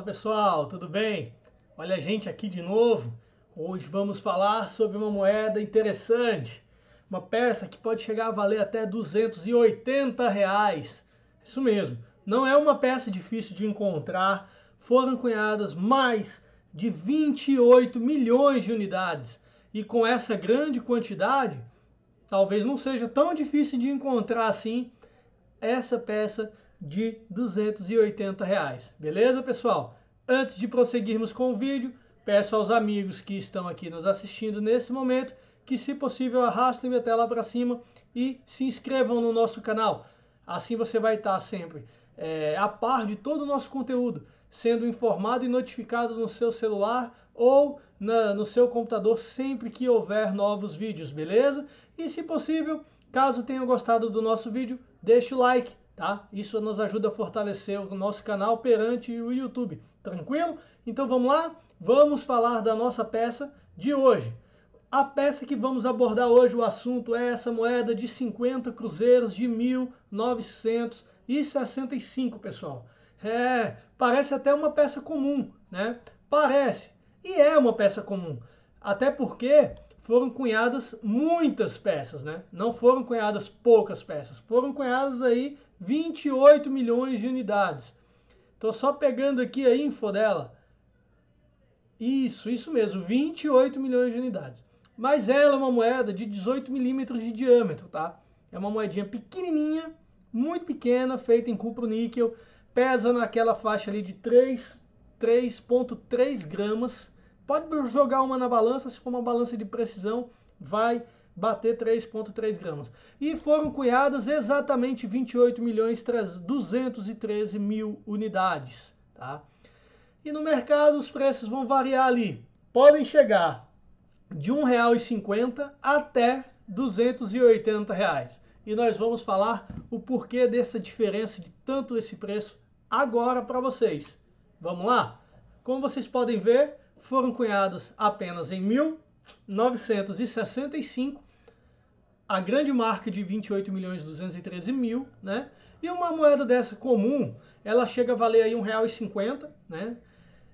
Fala pessoal, tudo bem? Olha a gente aqui de novo. Hoje vamos falar sobre uma moeda interessante, uma peça que pode chegar a valer até 280 reais. Isso mesmo, não é uma peça difícil de encontrar. Foram cunhadas mais de 28 milhões de unidades e com essa grande quantidade, talvez não seja tão difícil de encontrar assim essa peça de 280 reais. Beleza, pessoal? Antes de prosseguirmos com o vídeo, peço aos amigos que estão aqui nos assistindo nesse momento que, se possível, arrastem minha tela para cima e se inscrevam no nosso canal. Assim você vai estar sempre é, a par de todo o nosso conteúdo, sendo informado e notificado no seu celular ou na, no seu computador sempre que houver novos vídeos, beleza? E se possível, caso tenha gostado do nosso vídeo, deixe o like, tá? Isso nos ajuda a fortalecer o nosso canal perante o YouTube, tranquilo? Então vamos lá? Vamos falar da nossa peça de hoje. A peça que vamos abordar hoje, o assunto é essa moeda de 50 cruzeiros de 1965, pessoal. É, parece até uma peça comum, né? Parece. E é uma peça comum. Até porque foram cunhadas muitas peças, né? Não foram cunhadas poucas peças. Foram cunhadas aí 28 milhões de unidades. Estou só pegando aqui a info dela. Isso, isso mesmo, 28 milhões de unidades. Mas ela é uma moeda de 18 milímetros de diâmetro, tá? É uma moedinha pequenininha, muito pequena, feita em cupro-níquel, pesa naquela faixa ali de 3,3 gramas. Pode jogar uma na balança, se for uma balança de precisão, vai bater 3,3 gramas. E foram cunhadas exatamente 28 milhões 213 mil unidades. Tá? E no mercado os preços vão variar ali. Podem chegar de R$ 1,50 até R$ 280. Reais. E nós vamos falar o porquê dessa diferença de tanto esse preço agora para vocês. Vamos lá? Como vocês podem ver, foram cunhadas apenas em 1965 a grande marca de 28 milhões 213 mil, né? E uma moeda dessa comum, ela chega a valer aí R$1,50, né?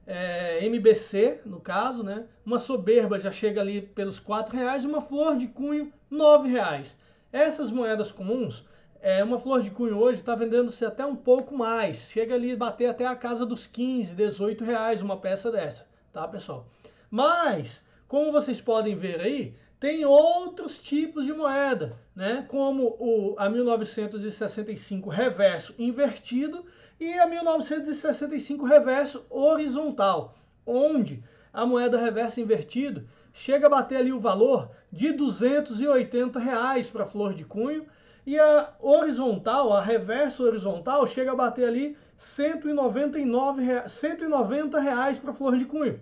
É, MBC, no caso, né? Uma soberba já chega ali pelos R$ reais, uma flor de cunho R$ reais. Essas moedas comuns, é, uma flor de cunho hoje está vendendo-se até um pouco mais. Chega ali bater até a casa dos 15, 18 reais uma peça dessa, tá, pessoal? Mas, como vocês podem ver aí, tem outros tipos de moeda, né? como o, a 1965 reverso invertido e a 1965 reverso horizontal, onde a moeda reverso invertido chega a bater ali o valor de 280 reais para flor de cunho e a horizontal, a reverso horizontal, chega a bater ali 199 reais, 190 reais para flor de cunho.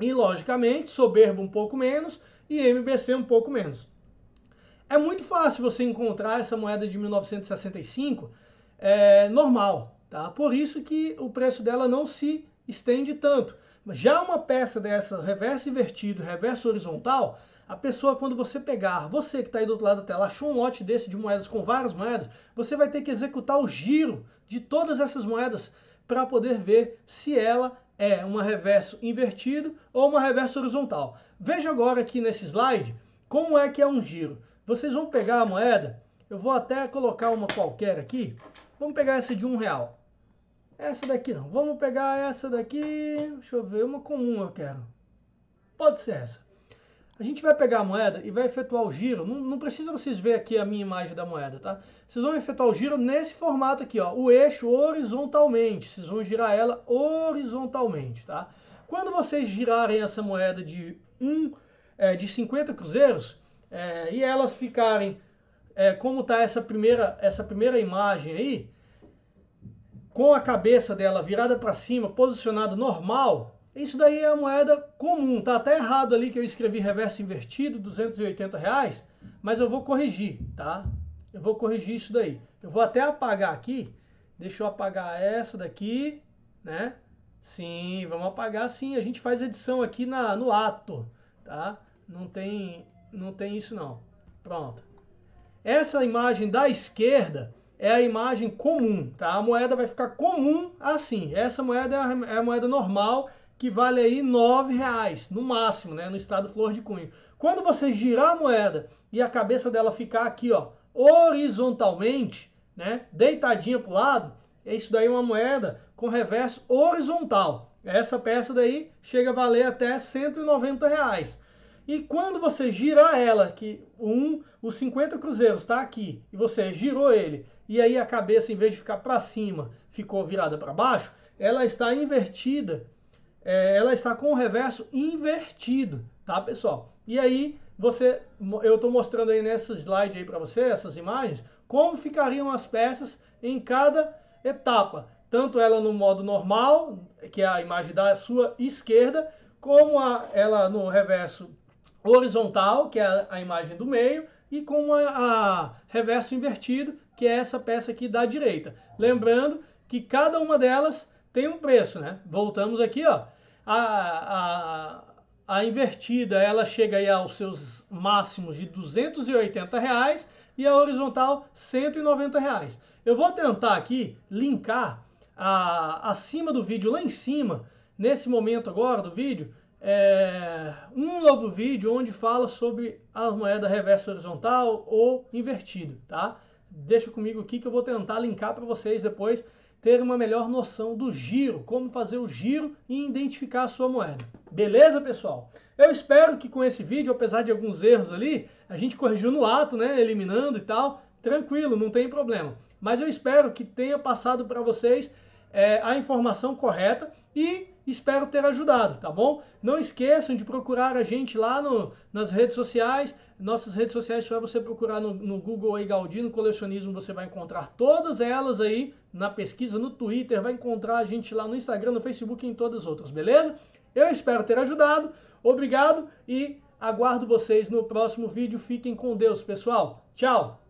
E logicamente, soberba um pouco menos, e MBC um pouco menos. É muito fácil você encontrar essa moeda de 1965 é, normal, tá? Por isso que o preço dela não se estende tanto. Já uma peça dessa, reverso invertido, reverso horizontal, a pessoa, quando você pegar, você que está aí do outro lado da tela, achou um lote desse de moedas com várias moedas, você vai ter que executar o giro de todas essas moedas para poder ver se ela é uma reverso invertido ou uma reverso horizontal. Veja agora aqui nesse slide como é que é um giro. Vocês vão pegar a moeda, eu vou até colocar uma qualquer aqui. Vamos pegar essa de um real. Essa daqui não. Vamos pegar essa daqui, deixa eu ver, uma comum eu quero. Pode ser essa. A gente vai pegar a moeda e vai efetuar o giro. Não, não precisa vocês ver aqui a minha imagem da moeda, tá? Vocês vão efetuar o giro nesse formato aqui, ó. O eixo horizontalmente. Vocês vão girar ela horizontalmente, tá? Quando vocês girarem essa moeda de, um, é, de 50 cruzeiros é, e elas ficarem é, como está essa primeira, essa primeira imagem aí, com a cabeça dela virada para cima, posicionada normal, isso daí é a moeda comum, tá até errado ali que eu escrevi reverso invertido, 280 reais, mas eu vou corrigir, tá? Eu vou corrigir isso daí. Eu vou até apagar aqui, deixa eu apagar essa daqui, né? Sim, vamos apagar sim, a gente faz edição aqui na, no ato, tá? Não tem, não tem isso não. Pronto. Essa imagem da esquerda é a imagem comum, tá? A moeda vai ficar comum assim. Essa moeda é a, é a moeda normal, que vale aí nove reais no máximo, né, no estado flor de cunho. Quando você girar a moeda e a cabeça dela ficar aqui, ó, horizontalmente, né, deitadinha para o lado, é isso daí é uma moeda com reverso horizontal. Essa peça daí chega a valer até 190 reais. E quando você girar ela, que um, os 50 cruzeiros está aqui, e você girou ele, e aí a cabeça, em vez de ficar para cima, ficou virada para baixo, ela está invertida é, ela está com o reverso invertido, tá, pessoal? E aí, você, eu estou mostrando aí nesse slide aí para você, essas imagens, como ficariam as peças em cada etapa. Tanto ela no modo normal, que é a imagem da sua esquerda, como a, ela no reverso horizontal, que é a, a imagem do meio, e com a, a, reverso invertido, que é essa peça aqui da direita. Lembrando que cada uma delas tem um preço, né? Voltamos aqui, ó. A, a, a invertida, ela chega aí aos seus máximos de 280 reais e a horizontal 190 reais. Eu vou tentar aqui linkar a, acima do vídeo, lá em cima, nesse momento agora do vídeo, é, um novo vídeo onde fala sobre as moedas reversa horizontal ou invertido, tá? Deixa comigo aqui que eu vou tentar linkar para vocês depois ter uma melhor noção do giro, como fazer o giro e identificar a sua moeda. Beleza, pessoal? Eu espero que com esse vídeo, apesar de alguns erros ali, a gente corrigiu no ato, né, eliminando e tal, tranquilo, não tem problema. Mas eu espero que tenha passado para vocês é, a informação correta e Espero ter ajudado, tá bom? Não esqueçam de procurar a gente lá no, nas redes sociais. Nossas redes sociais, só é você procurar no, no Google aí, Galdino Colecionismo, você vai encontrar todas elas aí na pesquisa, no Twitter, vai encontrar a gente lá no Instagram, no Facebook e em todas as outras, beleza? Eu espero ter ajudado. Obrigado e aguardo vocês no próximo vídeo. Fiquem com Deus, pessoal. Tchau!